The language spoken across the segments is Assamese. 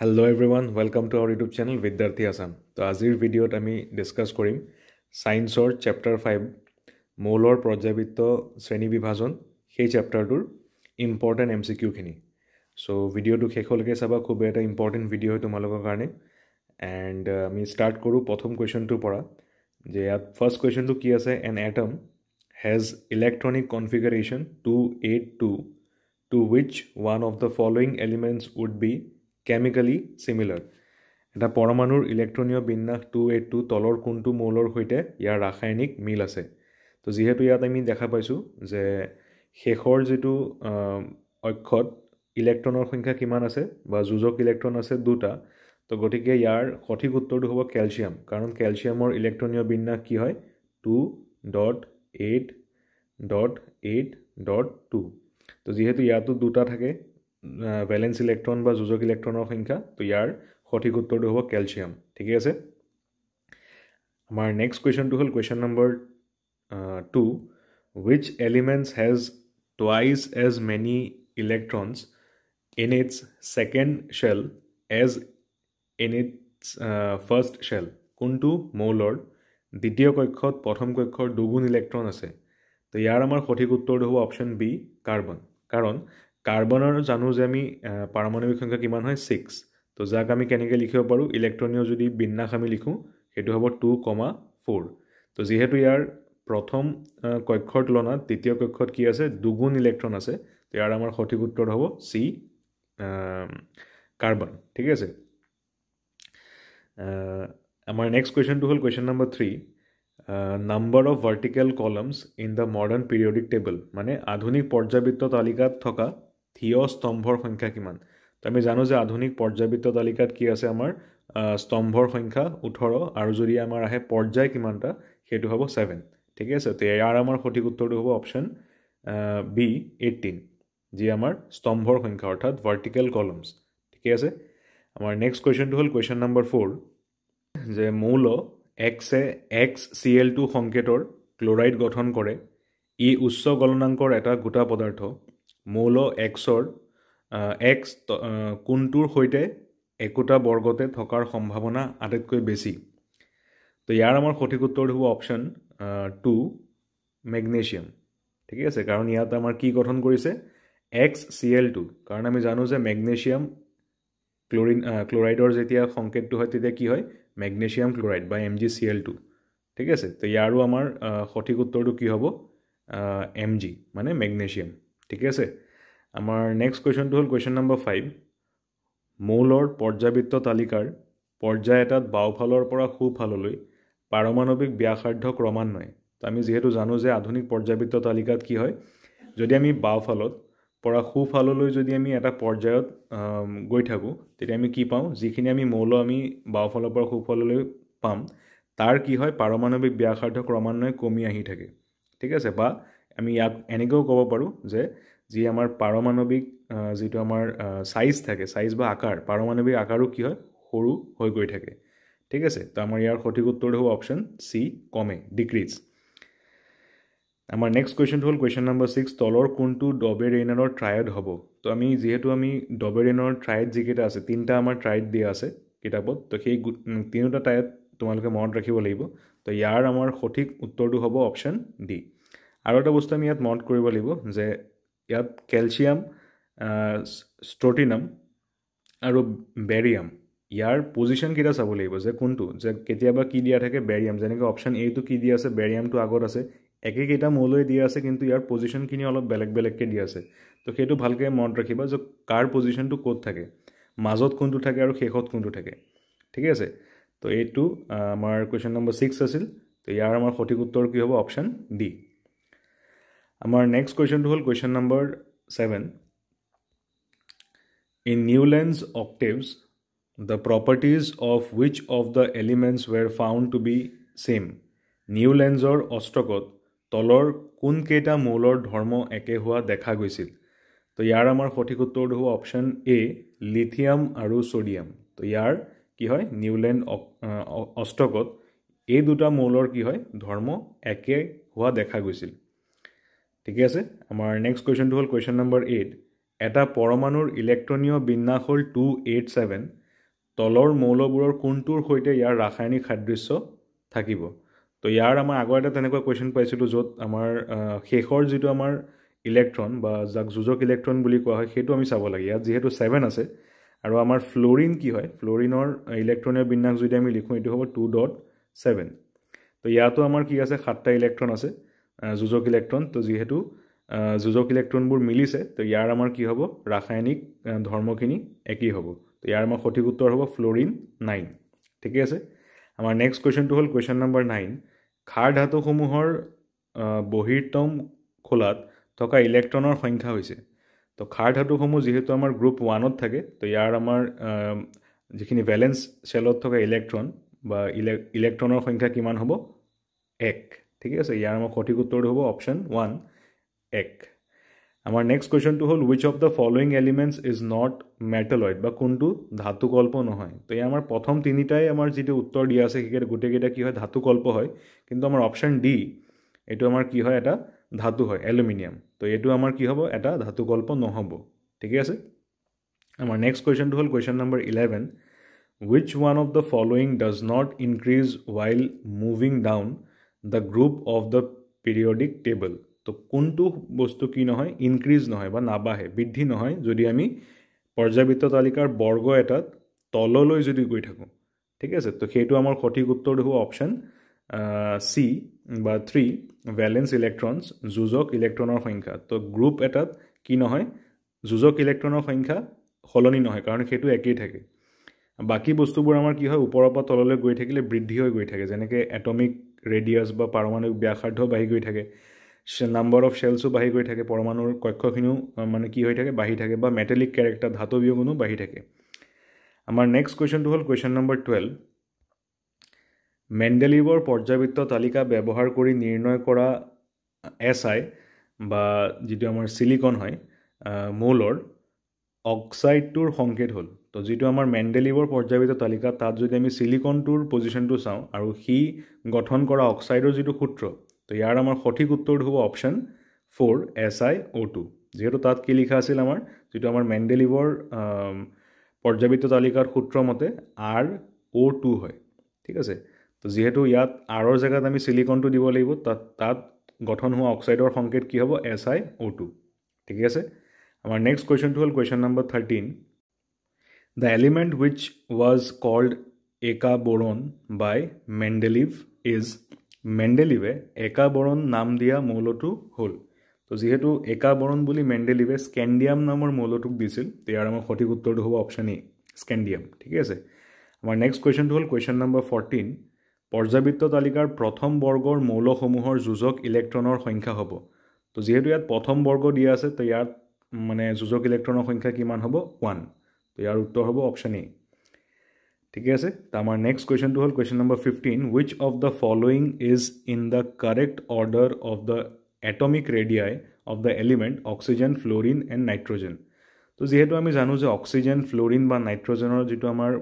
hello' everyone welcome to our YouTube channel Bidyarthi Assam তো আজিৰ ভিডিঅ'ত আমি ডিছকাছ কৰিম ছায়েন্সৰ চেপ্টাৰ ফাইভ মৌলৰ পৰ্যায়বৃত্ত শ্ৰেণীবিভাজন সেই চেপ্টাৰটোৰ ইম্পৰ্টেণ্ট এম চি কিউখিনি চ' ভিডিঅ'টো শেষলৈকে চাবা খুবেই এটা ইম্পৰ্টেণ্ট ভিডিঅ' হয় তোমালোকৰ কাৰণে এণ্ড আমি ষ্টাৰ্ট কৰোঁ প্ৰথম কুৱেশ্যনটোৰ পৰা যে ইয়াত ফাৰ্ষ্ট কুৱেশ্যনটো কি আছে an atom has electronic configuration two eight two two which one of the following elements would be chemically similar এটা পৰমাণুৰ ইলেক্ট্ৰনীয় বিন্যাস টু এইট টু তলৰ কোনটো মৌলৰ সৈতে ইয়াৰ ৰাসায়নিক মিল আছে তো যিহেতু ইয়াত আমি দেখা পাইছোঁ যে শেষৰ যিটো অক্ষত ইলেক্ট্ৰনৰ সংখ্যা কিমান আছে বা যুঁজক ইলেক্ট্ৰন আছে দুটা তো গতিকে ইয়াৰ সঠিক উত্তৰটো হ'ব কেলছিয়াম কাৰণ কেলছিয়ামৰ ইলেক্ট্ৰনীয় বিন্যাস কি হয় two dot eight dot eight dot two তো যিহেতু ইয়াতো দুটা থাকে ভেলেন্স ইলেক্ট্ৰন বা যোজক ইলেক্ট্ৰনৰ সংখ্যা তো ইয়াৰ সঠিক উত্তৰটো হ'ব কেলছিয়াম ঠিকে আছে আমাৰ নেক্সট কুৱেশ্যনটো হ'ল question number two which elements has twice as many electrons in its second shell as in its first shell কোনটো মৌলৰ দ্বিতীয় কক্ষত প্ৰথম কক্ষৰ দুগুণ ইলেক্ট্ৰন আছে তো ইয়াৰ আমাৰ সঠিক উত্তৰটো হ'ব অপশ্যন বি কাৰ্বন কাৰণ কাৰ্বনৰ জানো যে আমি পাৰমাণৱিক সংখ্যা কিমান হয় ছিক্স তো যাক আমি কেনেকৈ লিখিব পাৰোঁ ইলেক্ট্ৰনীয় যদি বিন্যাস আমি লিখোঁ সেইটো হ'ব টু কমা ফ'ৰ তো যিহেতু ইয়াৰ প্ৰথম কক্ষৰ তুলনাত তৃতীয় কক্ষত কি আছে দুগুণ ইলেক্ট্ৰন আছে ইয়াৰ আমাৰ সঠিক উত্তৰ হ'ব চি কাৰ্বন ঠিক আছে আমাৰ নেক্সট কুৱেশ্যনটো হ'ল question number three number of vertical columns in the modern periodic table মানে আধুনিক পৰ্যাবৃত্ত তালিকাত থকা থিয় স্তম্ভৰ সংখ্যা কিমান তো আমি জানো যে আধুনিক পৰ্যায়বৃত্ত তালিকাত কি আছে আমাৰ স্তম্ভৰ সংখ্যা ওঠৰ আৰু যদি আমাৰ আহে পৰ্যায় কিমানটা সেইটো হ'ব ছেভেন ঠিকে আছে তো ইয়াৰ আমাৰ সঠিক উত্তৰটো হ'ব অপশ্যন বি এইটিন যি আমাৰ স্তম্ভৰ সংখ্যা অৰ্থাৎ ভাৰ্টিকেল কলমছ ঠিকে আছে আমাৰ নেক্সট কুৱেশ্যনটো হ'ল কুৱেশ্যন নম্বৰ ফ'ৰ যে মৌল X X C L two সংকেতৰ ক্ল'ৰাইড গঠন কৰে ই উচ্চ গলনাংকৰ এটা গোটা পদাৰ্থ মৌল এক্সৰ এক্স কোনটোৰ সৈতে একোটা বৰ্গতে থকাৰ সম্ভাৱনা আটাইতকৈ বেছি তো ইয়াৰ আমাৰ সঠিক উত্তৰটো হ'ব অপশ্যন টু মেগনেছিয়াম ঠিকে আছে কাৰণ ইয়াত আমাৰ কি গঠন কৰিছে এক্স চি এল টু কাৰণ আমি জানো যে মেগনেছিয়াম ক্লৰিন ক্লৰাইডৰ যেতিয়া সংকেতটো হয় তেতিয়া কি হয় মেগনেছিয়াম ক্লৰাইড বা M G C L two ঠিক আছে তো ইয়াৰো আমাৰ সঠিক উত্তৰটো কি হ'ব এম জি মানে মেগনেছিয়াম ঠিক আছে আমাৰ নেক্সট কুৱেশ্যনটো হ'ল কুৱেশ্যন নম্বৰ ফাইভ মৌলৰ পৰ্যাবৃত্ত তালিকাৰ পৰ্যায় এটাত বাওঁফালৰ পৰা সোঁফাললৈ পাৰমাণৱিক ব্যাসাৰ্ধ ক্ৰমান্বয়ে তো আমি যিহেতু জানো যে আধুনিক পৰ্যাবৃত্ত তালিকাত কি হয় যদি আমি বাওঁফালত পৰা সোঁফাললৈ যদি আমি এটা পৰ্যায়ত গৈ থাকোঁ তেতিয়া আমি কি পাওঁ যিখিনি আমি মৌল আমি বাওঁফালৰ পৰা সোঁফাললৈ পাম তাৰ কি হয় পাৰমাণৱিক ব্যাসাৰ্ধ ক্ৰমান্বয়ে কমি আহি থাকে ঠিক আছে বা আমি ইয়াক এনেকৈও ক'ব পাৰোঁ যে যি আমাৰ পাৰমাণৱিক যিটো আমাৰ চাইজ থাকে চাইজ বা আকাৰ পাৰমাণৱিক আকাৰো কি হয় সৰু হৈ গৈ থাকে ঠিক আছে তো আমাৰ ইয়াৰ সঠিক উত্তৰটো হ'ব অপশ্যন চি কমে ডিক্ৰিজ আমাৰ নেক্সট কুৱেশ্যনটো হ'ল কুৱেশ্যন নম্বৰ ছিক্স তলৰ কোনটো ডবে ৰেইনাৰৰ ট্ৰায়েড হ'ব তো আমি যিহেতু আমি ডবে ৰেইনৰ ট্ৰায়েড যিকেইটা আছে তিনিটা আমাৰ ট্ৰায়েড দিয়া আছে কিতাপত তো সেই তিনিওটা ট্ৰায়েড তোমালোকে মনত ৰাখিব লাগিব তো ইয়াৰ আমাৰ সঠিক উত্তৰটো হ'ব অপশ্যন ডি আৰু এটা বস্তু আমি ইয়াত মন কৰিব লাগিব যে ইয়াত কেলছিয়াম ষ্ট্ৰটিনাম আৰু বেৰিয়াম ইয়াৰ পজিশ্যনকেইটা চাব লাগিব যে কোনটো যে কেতিয়াবা কি দিয়া থাকে বেৰিয়াম যেনেকৈ অপশ্যন এইটো কি দিয়া আছে বেৰিয়ামটো আগত আছে একেকেইটা মোলৈ দিয়া আছে কিন্তু ইয়াৰ পজিশ্যনখিনি অলপ বেলেগ বেলেগকৈ দিয়া আছে তো সেইটো ভালকৈ মনত ৰাখিবা যে কাৰ পজিশ্যনটো ক'ত থাকে মাজত কোনটো থাকে আৰু শেষত কোনটো থাকে ঠিকে আছে তো এইটো আমাৰ কুৱেশ্যন নম্বৰ ছিক্স আছিল তো ইয়াৰ আমাৰ সঠিক উত্তৰ কি হ'ব অপশ্যন ডি আমাৰ নেক্সট কুৱেশ্যনটো হ'ল question number seven in Newlands octaves the properties of which of the elements were found to be same নিউলেন্সৰ অষ্টকত তলৰ কোনকেইটা মৌলৰ ধৰ্ম একে হোৱা দেখা গৈছিল তো ইয়াৰ আমাৰ সঠিক উত্তৰটো হ'ব অপশ্যন এ লিথিয়াম আৰু ছ'ডিয়াম তো ইয়াৰ কি হয় নিউলেণ্ড অষ্টকত এই দুটা মৌলৰ কি হয় ধৰ্ম একে হোৱা দেখা গৈছিল ঠিকে আছে আমাৰ নেক্সট কুৱেশ্যনটো হ'ল কুৱেশ্যন নম্বৰ এইট এটা পৰমাণুৰ ইলেক্ট্ৰনীয় বিন্যাস হ'ল টু এইট ছেভেন তলৰ মৌলবোৰৰ কোনটোৰ সৈতে ইয়াৰ ৰাসায়নিক সাদৃশ্য থাকিব তো ইয়াৰ আমাৰ আগৰ এটা তেনেকুৱা কুৱেশ্যন পাইছিলোঁ য'ত আমাৰ শেষৰ যিটো আমাৰ ইলেক্ট্ৰন বা যাক যুঁজক ইলেক্ট্ৰন বুলি কোৱা হয় সেইটো আমি চাব লাগে ইয়াত যিহেতু ছেভেন আছে আৰু আমাৰ ফ্ল'ৰিন কি হয় ফ্ল'ৰিনৰ ইলেক্ট্ৰনীয় বিন্যাস যদি আমি লিখোঁ এইটো হ'ব টু ডট ছেভেন তো ইয়াতো আমাৰ কি আছে সাতটা ইলেক্ট্ৰন আছে যোজক ইলেক্ট্ৰন তো যিহেতু যোজক ইলেক্ট্ৰনবোৰ মিলিছে তো ইয়াৰ আমাৰ কি হ'ব ৰাসায়নিক ধৰ্মখিনি একেই হ'ব তো ইয়াৰ আমাৰ সঠিক উত্তৰ হ'ব ফ্ল'ৰিন নাইন ঠিকে আছে আমাৰ নেক্সট কুৱেশ্যনটো হ'ল কুৱেশ্যন নম্বৰ নাইন খাৰ ধাতুসমূহৰ বহিৰ্তম খোলাত থকা ইলেক্ট্ৰনৰ সংখ্যা হৈছে তো খাৰ ধাতুসমূহ যিহেতু আমাৰ গ্ৰুপ ওৱানত থাকে তো ইয়াৰ আমাৰ যিখিনি বেলেঞ্চ চেলত থকা ইলেক্ট্ৰন বা ইলে ইলেক্ট্ৰনৰ সংখ্যা কিমান হ'ব এক ঠিক আছে ইয়াৰ আমাৰ সঠিক উত্তৰটো হ'ব অপশ্যন ওৱান এক আমাৰ নেক্সট কুৱেশ্যনটো হ'ল which of the following elements is not metalloid বা কোনটো ধাতুকল্প নহয় তো ইয়াৰ আমাৰ প্ৰথম তিনিটাই আমাৰ যিটো উত্তৰ দিয়া আছে সেইকেইটা গোটেইকেইটা কি হয় ধাতুকল্প হয় কিন্তু আমাৰ অপশ্যন ডি এইটো আমাৰ কি হয় এটা ধাতু হয় এলুমিনিয়াম তো এইটো আমাৰ কি হ'ব এটা ধাতুকল্প নহ'ব ঠিকে আছে আমাৰ নেক্সট কুৱেশ্যনটো হ'ল question number eleven which one of the following does not increase while moving down the group of the periodic table তো কোনটো বস্তু কি নহয় ইনক্ৰিজ নহয় বা নাবাঢ়ে বৃদ্ধি নহয় যদি আমি পৰ্যায়বৃত্ত তালিকাৰ বৰ্গ এটাত তললৈ যদি গৈ থাকোঁ ঠিক আছে তো সেইটো আমাৰ সঠিক উত্তৰ হ'ব অপশ্যন চি বা থ্ৰী বেলেঞ্চ ইলেক্ট্ৰনছ যুঁজক ইলেক্ট্ৰনৰ সংখ্যা তো গ্ৰুপ এটাত কি নহয় যুঁজক ইলেক্ট্ৰনৰ সংখ্যা সলনি নহয় কাৰণ সেইটো একেই থাকে বাকী বস্তুবোৰ আমাৰ কি হয় ওপৰৰ পৰা তললৈ গৈ থাকিলে বৃদ্ধি হৈ গৈ থাকে যেনেকৈ এটমিক ৰেডিয়াছ বা পাৰমাণৱিক ব্যাসাৰ্ধ বাঢ়ি গৈ থাকে নাম্বাৰ অফ চেলছো বাঢ়ি গৈ থাকে পৰমাণুৰ কক্ষখিনিও মানে কি হৈ থাকে বাঢ়ি থাকে বা মেটেলিক কেৰেক্টাৰ ধাতু বিয়োগুণো বাঢ়ি থাকে আমাৰ নেক্সট কুৱেশ্যনটো হ'ল কুৱেশ্যন নম্বৰ টুৱেল্ভ মেণ্ডেলিভৰ পৰ্যায়বৃত্ত তালিকা ব্যৱহাৰ কৰি নিৰ্ণয় কৰা এছ আই বা যিটো আমাৰ চিলিকন হয় মৌলৰ অক্সাইডটোৰ সংকেত হ'ল তো যিটো আমাৰ মেণ্ডেলিভৰ পৰ্যায়িত তালিকা তাত যদি আমি চিলিকনটোৰ পজিশ্যনটো চাওঁ আৰু সি গঠন কৰা অক্সাইডৰ যিটো সূত্ৰ তো ইয়াৰ আমাৰ সঠিক উত্তৰটো হ'ব option four S I O' two যিহেতু তাত কি লিখা আছিল আমাৰ যিটো আমাৰ মেণ্ডেলিভৰ পৰ্যাবৃত্ত তালিকাৰ সূত্ৰমতে আৰ অ' টু হয় ঠিক আছে তো যিহেতু ইয়াত আৰৰ জেগাত আমি চিলিকনটো দিব লাগিব তাত তাত গঠন হোৱা অক্সাইডৰ সংকেত কি হ'ব এছ আই অ' টু ঠিকে আছে আমাৰ নেক্সট কুৱেশ্যনটো হ'ল question number thirteen The element which was called Eka Boron by Mendeleev is মেণ্ডেলিভে একাবৰণ নাম দিয়া মৌলটো হ'ল তো যিহেতু একাবৰণ বুলি মেণ্ডেলিভে স্কেণ্ডিয়াম নামৰ মৌলটোক দিছিল ইয়াৰ আমাৰ সঠিক উত্তৰটো হ'ব অপশ্যন ই স্কেণ্ডিয়াম ঠিকে আছে আমাৰ নেক্সট কুৱেশ্যনটো হ'ল কুৱেশ্যন নম্বৰ ফৰ্টিন পৰ্যাবৃত্ত তালিকাৰ প্ৰথম বৰ্গৰ মৌলসমূহৰ যুঁজক ইলেক্ট্ৰনৰ সংখ্যা হ'ব তো যিহেতু ইয়াত প্ৰথম বৰ্গ দিয়া আছে তো ইয়াত মানে যুঁজক ইলেক্ট্ৰনৰ সংখ্যা কিমান হ'ব ওৱান তো ইয়াৰ উত্তৰ হ'ব অপশ্যন এ ঠিকে আছে তো আমাৰ নেক্সট কুৱেশ্যনটো হ'ল question number fifteen which of the following is in the correct order of the atomic radii of the element oxygen fluorine and nitrogen তো যিহেতু আমি জানো যে অক্সিজেন ফ্লৰিন বা নাইট্ৰজেনৰ যিটো আমাৰ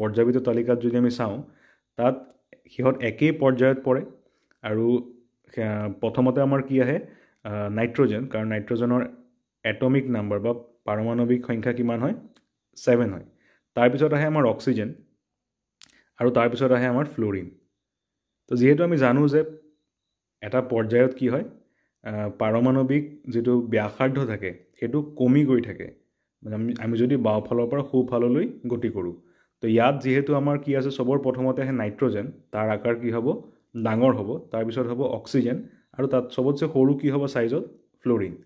পৰ্যাপিত তালিকাত যদি আমি চাওঁ তাত সিহঁত একেই পৰ্যায়ত পৰে আৰু প্ৰথমতে আমাৰ কি আহে নাইট্ৰজেন কাৰণ নাইট্ৰজেনৰ এটমিক নাম্বাৰ বা পাৰমাণৱিক সংখ্যা কিমান হয় ছেভেন হয় তাৰপিছত আহে আমাৰ অক্সিজেন আৰু তাৰপিছত আহে আমাৰ ফ্লৰিন তো যিহেতু আমি জানো যে এটা পৰ্যায়ত কি হয় পাৰমাণৱিক যিটো ব্যাসাৰ্ধ থাকে সেইটো কমি গৈ থাকে আমি আমি যদি বাওঁফালৰ পৰা সোঁফাললৈ গতি কৰোঁ তো ইয়াত যিহেতু আমাৰ কি আছে চবৰ প্ৰথমতে আহে নাইট্ৰজেন তাৰ আকাৰ কি হ'ব ডাঙৰ হ'ব তাৰপিছত হ'ব অক্সিজেন আৰু তাত চবতছে সৰু কি হ'ব চাইজত ফ্লৰিন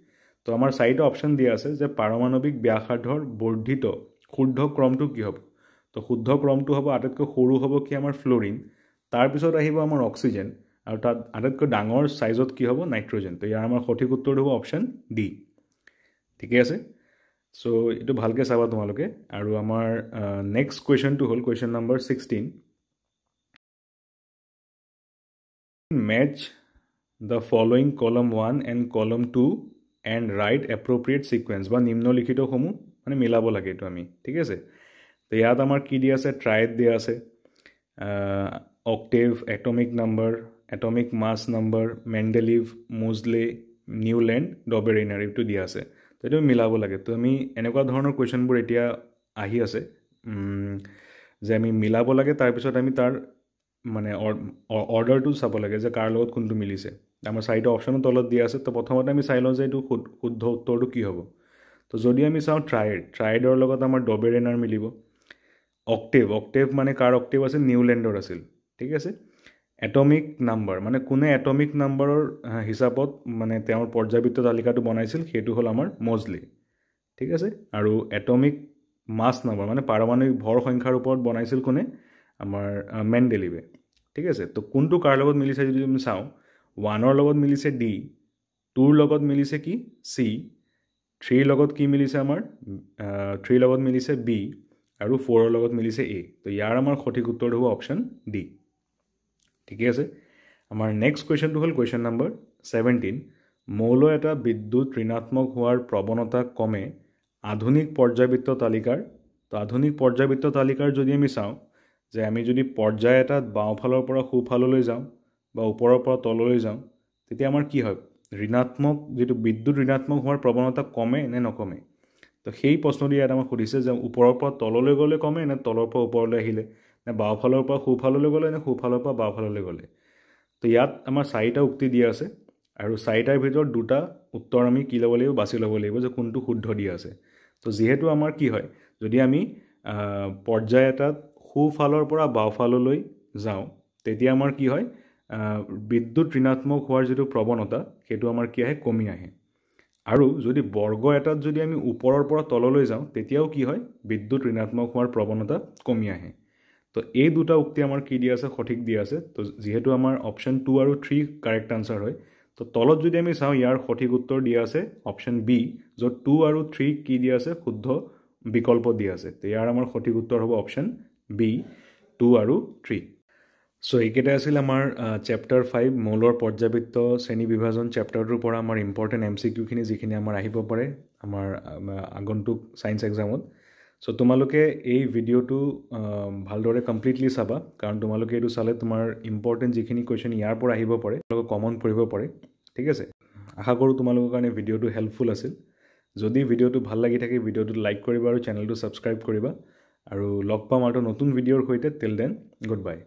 তো আমাৰ চাৰিটা অপশ্যন দিয়া আছে যে পাৰমাণৱিক ব্যাসাৰ্ধৰ বৰ্ধিত শুদ্ধ ক্ৰমটো কি হ'ব তো শুদ্ধ ক্ৰমটো হ'ব আটাইতকৈ সৰু হ'ব কি আমাৰ ফ্ল'ৰিন তাৰপিছত আহিব আমাৰ অক্সিজেন আৰু তাত আটাইতকৈ ডাঙৰ চাইজত কি হ'ব নাইট্ৰ'জেন তো ইয়াৰ আমাৰ সঠিক উত্তৰটো হ'ব অপশ্যন ডি ঠিকে আছে চ' এইটো ভালকৈ চাবা তোমালোকে আৰু আমাৰ নেক্সট কুৱেশ্যনটো হ'ল question number sixteen match the following column one and column two and write appropriate sequence বা নিম্নলিখিতসমূহ মানে মিলাব লাগে এইটো আমি ঠিক আছে তো ইয়াত আমাৰ কি দিয়া আছে ট্ৰাইড দিয়া আছে octave atomic number atomic mass number Mendeleev Moseley Newlands Dobereiner এইটো দিয়া আছে তো এইটো মিলাব লাগে তো আমি এনেকুৱা ধৰণৰ কুৱেশ্যনবোৰ এতিয়া আহি আছে যে আমি মিলাব লাগে তাৰপিছত আমি তাৰ মানে অৰ্ডাৰটো চাব লাগে যে কাৰ লগত কোনটো মিলিছে আমাৰ চাৰিটা অপশ্যনো তলত দিয়া আছে তো প্ৰথমতে আমি চাই লওঁ যে এইটো শুদ্ধ উত্তৰটো কি হ'ব তো যদি আমি চাওঁ ট্ৰাইড ট্ৰাইডৰ লগত আমাৰ ডবেৰেনাৰ মিলিব অক্টেভ অক্টেভ মানে কাৰ অক্টেভ আছিল নিউলেণ্ডৰ আছিল ঠিক আছে এটমিক নাম্বাৰ মানে কোনে এটমিক নাম্বাৰৰ হিচাপত মানে তেওঁৰ পৰ্যাবৃত্ত তালিকাটো বনাইছিল সেইটো হ'ল আমাৰ মজলি ঠিক আছে আৰু এটমিক মাছ নাম্বাৰ মানে পাৰমাণৱিক ভৰ সংখ্যাৰ ওপৰত বনাইছিল কোনে আমাৰ মেণ্ডেলিভে ঠিক আছে তো কোনটো কাৰ লগত মিলিছে যদি আমি চাওঁ ওৱানৰ লগত মিলিছে ডি টুৰ লগত মিলিছে কি চি থ্ৰীৰ লগত কি মিলিছে আমাৰ থ্ৰীৰ লগত মিলিছে বি আৰু ফ'ৰৰ লগত মিলিছে এ তো ইয়াৰ আমাৰ সঠিক উত্তৰটো হ'ব অপশ্যন ডি ঠিকেই আছে আমাৰ নেক্সট কুৱেশ্যনটো হ'ল কুৱেশ্যন নম্বৰ ছেভেণ্টিন মৌল এটা বিদ্যুৎ ঋণাত্মক হোৱাৰ প্ৰৱণতা কমে আধুনিক পৰ্যায়বৃত্ত তালিকাৰ তো আধুনিক পৰ্যায়বৃত্ত তালিকাৰ যদি আমি চাওঁ যে আমি যদি পৰ্যায় এটাত বাওঁফালৰ পৰা সোঁফাললৈ যাওঁ বা ওপৰৰ পৰা তললৈ যাওঁ তেতিয়া আমাৰ কি হয় ঋণাত্মক যিটো বিদ্যুৎ ঋণাত্মক হোৱাৰ প্ৰৱণতা কমে নে নকমে তো সেই প্ৰশ্নটো ইয়াত আমাক সুধিছে যে ওপৰৰ পৰা তললৈ গ'লে কমে নে তলৰ পৰা ওপৰলৈ আহিলে নে বাওঁফালৰ পৰা সোঁফাললৈ গ'লে নে সোঁফালৰ পৰা বাওঁফাললৈ গ'লে তো ইয়াত আমাৰ চাৰিটা উক্তি দিয়া আছে আৰু চাৰিটাৰ ভিতৰত দুটা উত্তৰ আমি কি ল'ব লাগিব বাছি ল'ব লাগিব যে কোনটো শুদ্ধ দিয়া আছে তো যিহেতু আমাৰ কি হয় যদি আমি পৰ্যায় এটাত সোঁফালৰ পৰা বাওঁফাললৈ যাওঁ তেতিয়া আমাৰ কি হয় বিদ্যুৎ ঋণাত্মক হোৱাৰ যিটো প্ৰৱণতা সেইটো আমাৰ কি আহে কমি আহে আৰু যদি বৰ্গ এটাত যদি আমি ওপৰৰ পৰা তললৈ যাওঁ তেতিয়াও কি হয় বিদ্যুৎ ঋণাত্মক হোৱাৰ প্ৰৱণতা কমি আহে তো এই দুটা উক্তি আমাৰ কি দিয়া আছে সঠিক দিয়া আছে তো যিহেতু আমাৰ অপশ্যন টু আৰু থ্ৰী কাৰেক্ট আনচাৰ হয় তো তলত যদি আমি চাওঁ ইয়াৰ সঠিক উত্তৰ দিয়া আছে অপশ্যন বি য'ত টু আৰু থ্ৰী কি দিয়া আছে শুদ্ধ বিকল্প দিয়া আছে তো ইয়াৰ আমাৰ সঠিক উত্তৰ হ'ব অপশ্যন বি টু আৰু থ্ৰী চ' এইকেইটা আছিল আমাৰ চেপ্টাৰ ফাইভ মৌলৰ পৰ্যাবৃত্ত শ্ৰেণী বিভাজন চেপ্টাৰটোৰ পৰা আমাৰ ইম্পৰ্টেণ্ট এম চি কিউখিনি যিখিনি আমাৰ আহিব পাৰে আমাৰ আগন্তুক ছায়েঞ্চ এক্সামত চ' তোমালোকে এই ভিডিঅ'টো ভালদৰে কমপ্লিটলি চাবা কাৰণ তোমালোকে এইটো চালে তোমাৰ ইম্পৰ্টেণ্ট যিখিনি কুৱেশ্যন ইয়াৰ পৰা আহিব পাৰে তোমালোকক কমন পঢ়িব পাৰে ঠিক আছে আশা কৰোঁ তোমালোকৰ কাৰণে ভিডিঅ'টো হেল্পফুল আছিল যদি ভিডিঅ'টো ভাল লাগি থাকে ভিডিঅ'টো লাইক কৰিবা আৰু চেনেলটো ছাবস্ক্ৰাইব কৰিবা আৰু লগ পাম আৰু নতুন ভিডিঅ'ৰ সৈতে টিল দেন গুড বাই